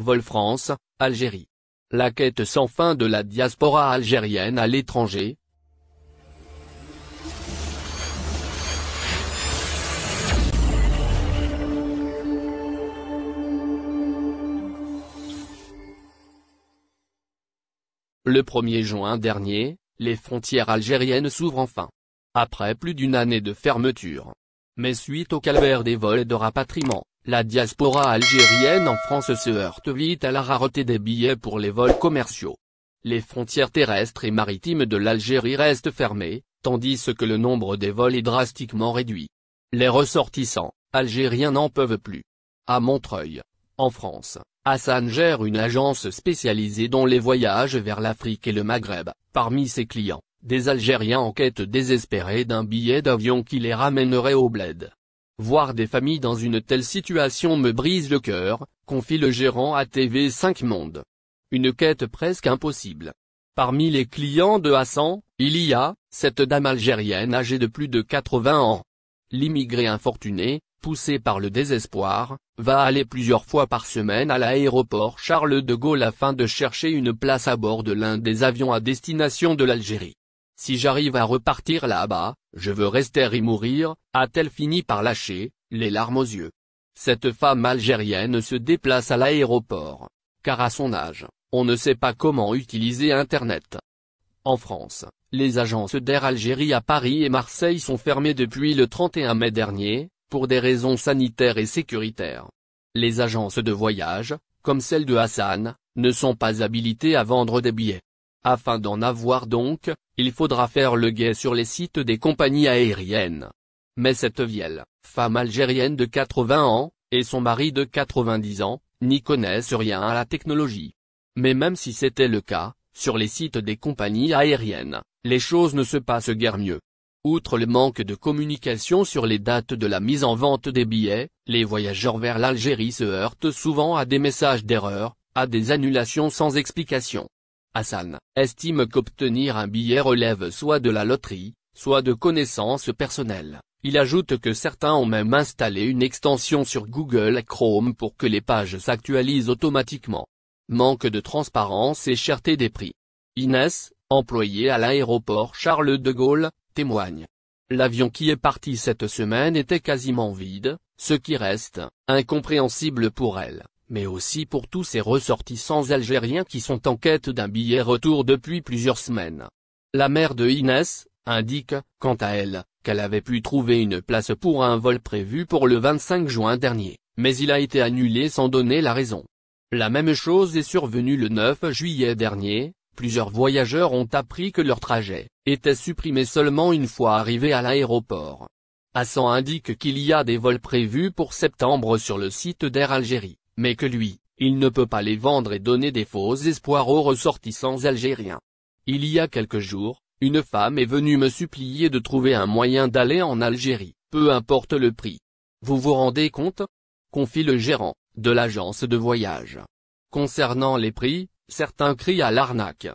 Vol France, Algérie. La quête sans fin de la diaspora algérienne à l'étranger, Le 1er juin dernier, les frontières algériennes s'ouvrent enfin. Après plus d'une année de fermeture. Mais suite au calvaire des vols et de rapatriement, la diaspora algérienne en France se heurte vite à la rareté des billets pour les vols commerciaux. Les frontières terrestres et maritimes de l'Algérie restent fermées, tandis que le nombre des vols est drastiquement réduit. Les ressortissants, algériens n'en peuvent plus. À Montreuil, en France, Hassan gère une agence spécialisée dans les voyages vers l'Afrique et le Maghreb. Parmi ses clients, des Algériens en quête désespérée d'un billet d'avion qui les ramènerait au bled. Voir des familles dans une telle situation me brise le cœur, confie le gérant à TV5 Monde. Une quête presque impossible. Parmi les clients de Hassan, il y a, cette dame algérienne âgée de plus de 80 ans. L'immigré infortuné, poussé par le désespoir, va aller plusieurs fois par semaine à l'aéroport Charles de Gaulle afin de chercher une place à bord de l'un des avions à destination de l'Algérie. Si j'arrive à repartir là-bas, je veux rester et mourir, a-t-elle fini par lâcher, les larmes aux yeux. Cette femme algérienne se déplace à l'aéroport. Car à son âge, on ne sait pas comment utiliser Internet. En France, les agences d'Air Algérie à Paris et Marseille sont fermées depuis le 31 mai dernier, pour des raisons sanitaires et sécuritaires. Les agences de voyage, comme celle de Hassan, ne sont pas habilitées à vendre des billets. Afin d'en avoir donc, il faudra faire le guet sur les sites des compagnies aériennes. Mais cette vieille, femme algérienne de 80 ans, et son mari de 90 ans, n'y connaissent rien à la technologie. Mais même si c'était le cas, sur les sites des compagnies aériennes, les choses ne se passent guère mieux. Outre le manque de communication sur les dates de la mise en vente des billets, les voyageurs vers l'Algérie se heurtent souvent à des messages d'erreur, à des annulations sans explication. Hassan, estime qu'obtenir un billet relève soit de la loterie, soit de connaissances personnelles. Il ajoute que certains ont même installé une extension sur Google Chrome pour que les pages s'actualisent automatiquement. Manque de transparence et cherté des prix. Inès, employée à l'aéroport Charles de Gaulle, témoigne. L'avion qui est parti cette semaine était quasiment vide, ce qui reste, incompréhensible pour elle mais aussi pour tous ces ressortissants algériens qui sont en quête d'un billet retour depuis plusieurs semaines. La mère de Inès, indique, quant à elle, qu'elle avait pu trouver une place pour un vol prévu pour le 25 juin dernier, mais il a été annulé sans donner la raison. La même chose est survenue le 9 juillet dernier, plusieurs voyageurs ont appris que leur trajet était supprimé seulement une fois arrivé à l'aéroport. Hassan indique qu'il y a des vols prévus pour septembre sur le site d'Air Algérie, mais que lui, il ne peut pas les vendre et donner des faux espoirs aux ressortissants algériens. Il y a quelques jours, une femme est venue me supplier de trouver un moyen d'aller en Algérie, peu importe le prix. Vous vous rendez compte Confie le gérant, de l'agence de voyage. Concernant les prix, certains crient à l'arnaque.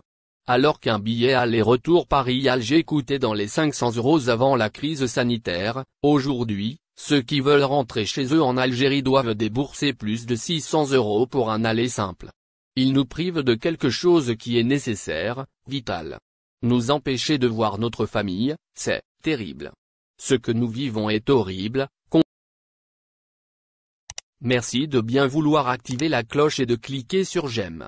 Alors qu'un billet aller-retour Paris-Alger coûtait dans les 500 euros avant la crise sanitaire, aujourd'hui, ceux qui veulent rentrer chez eux en Algérie doivent débourser plus de 600 euros pour un aller simple. Ils nous privent de quelque chose qui est nécessaire, vital. Nous empêcher de voir notre famille, c'est terrible. Ce que nous vivons est horrible. Merci de bien vouloir activer la cloche et de cliquer sur j'aime.